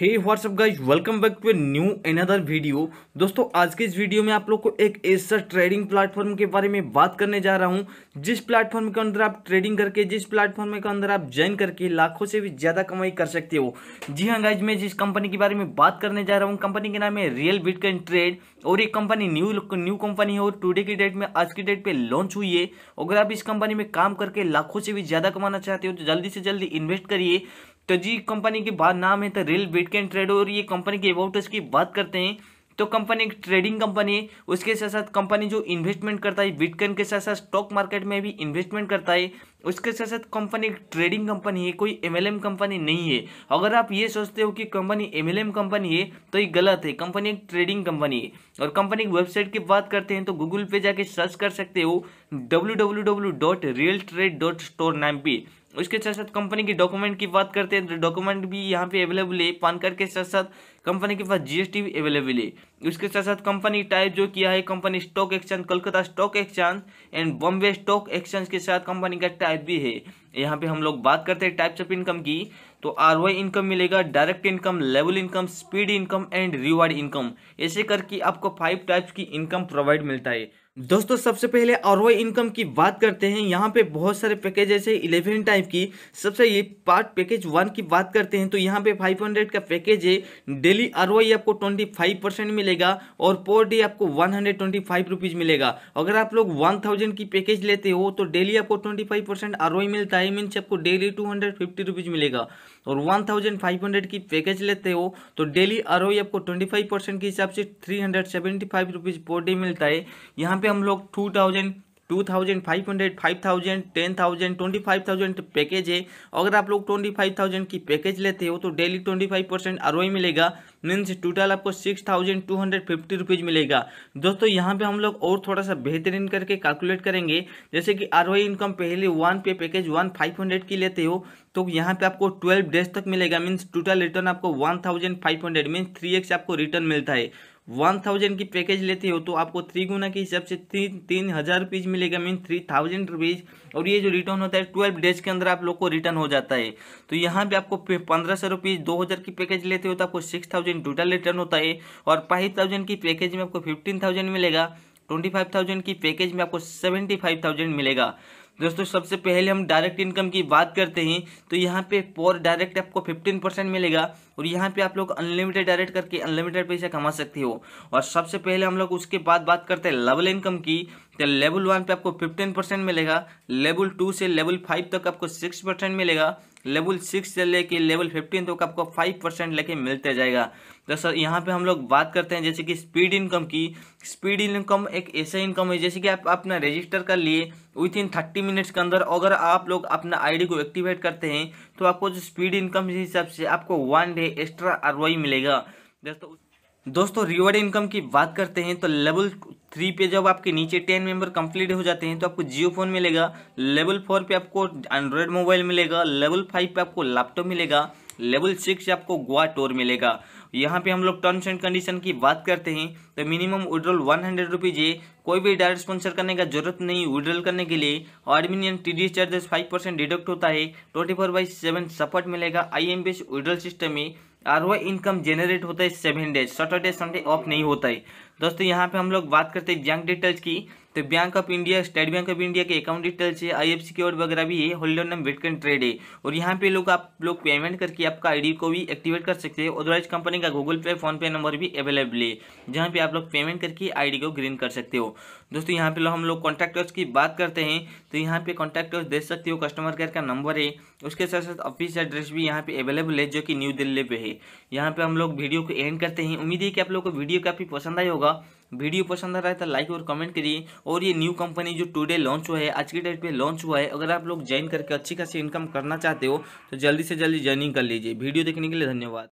hey what's up guys welcome back to a new another video दोस्तों आज के इस वीडियो में आप लोग को एक ऐसा ट्रेडिंग प्लेटफॉर्म के बारे में बात करने जा रहा हूं जिस प्लेटफॉर्म के अंदर आप ट्रेडिंग करके जिस प्लेटफॉर्म के अंदर आप ज्वाइन करके लाखों से भी ज़्यादा कमाई कर सकते हो जी हाँ गाइज मैं जिस कंपनी के बारे में बात करने जा रहा हूँ कंपनी हाँ, के नाम है रियल बिटकॉइन ट्रेड और ये कंपनी न्यू न्यू कंपनी है और टूडे की डेट में आज की डेट पे लॉन्च हुई है अगर आप इस कंपनी में काम करके लाखों से भी ज़्यादा कमाना चाहते हो तो जल्दी से जल्दी इन्वेस्ट करिए तो जी कंपनी की बात नाम है द रियल बिटकॉइन ट्रेड और ये कंपनी के अबाउट की बात करते हैं तो कंपनी एक ट्रेडिंग कंपनी है उसके साथ साथ कंपनी जो इन्वेस्टमेंट करता है बिटकॉइन के साथ साथ स्टॉक मार्केट में भी इन्वेस्टमेंट करता है उसके साथ साथ कंपनी एक ट्रेडिंग कंपनी है कोई एमएलएम कंपनी नहीं है अगर आप ये सोचते हो कि कंपनी एमएलएम कंपनी है तो ये गलत है कंपनी एक ट्रेडिंग कंपनी है और कंपनी की वेबसाइट की बात करते हैं तो गूगल पे जाके सर्च कर सकते हो W W W dot real trade dot store नाम पे उसके साथ साथ कंपनी की डॉक्यूमेंट की बात करते हैं तो डॉक्यूमेंट भी यहाँ पे अवेलेबल है पान कार्ड के साथ साथ कंपनी के पास जीएसटी भी अवेलेबल है उसके साथ साथ कंपनी टाइप जो किया है company stock exchange Kolkata stock exchange and Bombay stock exchange के साथ कंपनी का टाइप भी है यहाँ पे हम लोग बात करते हैं टाइप्स ऑफ इनकम की तो आर वाई इनकम मिलेगा direct income level income speed income and reward income ऐसे करके आपको फाइव टाइप्स की इनकम प्रोवाइड मिलता है दोस्तों सबसे पहले और इनकम की बात करते हैं यहाँ पे बहुत सारे पैकेज ऐसे इलेवन टाइप की सबसे ये पार्ट पैकेज वन की बात करते हैं तो यहाँ पे 500 का पैकेज है डेली आर आपको 25 परसेंट मिलेगा और पर डे आपको 125 हंड्रेड मिलेगा अगर आप लोग 1000 की पैकेज लेते हो तो डेली आपको 25 परसेंट आर मिलता है मीन्स आपको डेली टू हंड्रेड मिलेगा और 1500 की पैकेज लेते हो तो डेली आर आपको ट्वेंटी के हिसाब से थ्री हंड्रेड पर डे मिलता है यहाँ पे हम लोग two thousand two thousand five hundred five thousand ten thousand twenty five thousand package है अगर आप लोग ट्वेंटी फाइव थाउजेंड की पैकेज लेते हो तो daily twenty five percent R मिलेगा मीन्स टोटल आपको six thousand two hundred fifty rupees मिलेगा दोस्तों यहाँ पे हम लोग और थोड़ा सा बेहतरीन करके कैलकुलेट करेंगे जैसे कि आर इनकम पहले वन पे पैकेज वन फाइव हंड्रेड की लेते हो तो यहाँ पे आपको ट्वेल्व डेज तक मिलेगा मीन्स टोटल रिटर्न आपको one thousand five hundred means three x आपको रिटर्न मिलता है वन थाउजेंड की पैकेज लेते हो तो आपको थ्री गुना के हिसाब से थ्री तीन हज़ार रुपीज़ मिलेगा मीन थ्री थाउजेंड रुपीज़ और ये जो रिटर्न होता है ट्वेल्व डेज के अंदर आप लोग को रिटर्न हो जाता है तो यहाँ पे आपको पंद्रह सौ रुपीज़ दो हज़ार की पैकेज लेते हो तो आपको सिक्स थाउजेंड टोटल रिटर्न होता है और फाइव थाउजेंड की पैकेज में आपको फिफ्टीन थाउजेंड मिलेगा ट्वेंटी फाइव थाउजेंड की पैकेज में आपको सेवेंटी फाइव थाउजेंड मिलेगा दोस्तों सबसे पहले हम डायरेक्ट इनकम की बात करते हैं तो यहाँ पे पर डायरेक्ट आपको फिफ्टीन परसेंट मिलेगा और यहाँ पे आप लोग अनलिमिटेड डायरेक्ट करके अनलिमिटेड पैसा कमा सकते हो और सबसे पहले हम लोग उसके बाद बात करते हैं लेवल इनकम की तो लेवल वन पे आपको फिफ्टीन परसेंट मिलेगा लेवल टू से लेवल फाइव तक आपको सिक्स परसेंट मिलेगा लेवल सिक्स से लेके लेवल फिफ्टीन तक आपको फाइव परसेंट लेके मिलते जाएगा तो सर यहाँ पे हम लोग बात करते हैं जैसे कि स्पीड इनकम की स्पीड इनकम एक ऐसा इनकम है जैसे कि आप अपना रजिस्टर कर लिए विथ इन थर्टी मिनट्स के अंदर अगर आप लोग अपना आईडी को एक्टिवेट करते हैं तो आपको जो स्पीड इनकम के हिसाब से आपको वन डे एक्स्ट्रा आर मिलेगा दोस्तों दोस्तों रिवॉर्ड इनकम की बात करते हैं तो लेवल थ्री पे जब आपके नीचे टेन मेंबर कंप्लीट हो जाते हैं तो आपको जियो फोन मिलेगा लेवल फोर पे आपको एंड्रॉयड मोबाइल मिलेगा लेवल फाइव पे आपको लैपटॉप मिलेगा लेवल सिक्स आपको गोवा टोर मिलेगा यहाँ पे हम लोग टर्म्स एंड कंडीशन की बात करते हैं तो minimum withdrawal one hundred rupees है कोई भी डायरेक्ट स्पॉन्सर करने का जरूरत नहीं विड्रॉल करने के लिए एडमिनियम T D charges five percent deduct होता है twenty four by seven support मिलेगा I M S withdrawal system में और वह इनकम जेनरेट होता है seven days Saturday Sunday off नहीं होता है दोस्तों यहाँ पे हम लोग बात करते हैं जंक डिटेल्स की तो bank of India state bank of India के अकाउंट डिटेल्स है आई एफ सी कोड वगैरह भी है होल्डर नाम बिटकॉइन ट्रेड है और यहाँ पे लोग आप लोग पेमेंट करके आपका आईडी को भी एक्टिवेट कर सकते हैं अदरवाइज कंपनी का Google pay PhonePe number भी अवेलेबल है जहाँ पे आप लोग पेमेंट करके आईडी को ग्रीन कर सकते हो दोस्तों यहाँ पे लो हम लोग कॉन्ट्रैक्टर्स की बात करते हैं तो यहाँ पे कॉन्ट्रैक्टर्स देख सकते हो कस्टमर केयर का नंबर है उसके साथ साथ ऑफिस एड्रेस भी यहाँ पे अवेलेबल है जो कि न्यू दिल्ली पे है यहाँ पे हम लोग वीडियो को एंड करते हैं उम्मीद है कि आप लोग को वीडियो काफ़ी पसंद आई होगा वीडियो पसंद आ रहा है तो लाइक और कमेंट करिए और ये न्यू कंपनी जो टुडे लॉन्च हुआ है आज की डेट पे लॉन्च हुआ है अगर आप लोग ज्वाइन करके अच्छी खासी इनकम करना चाहते हो तो जल्दी से जल्दी ज्वाइनिंग कर लीजिए वीडियो देखने के लिए धन्यवाद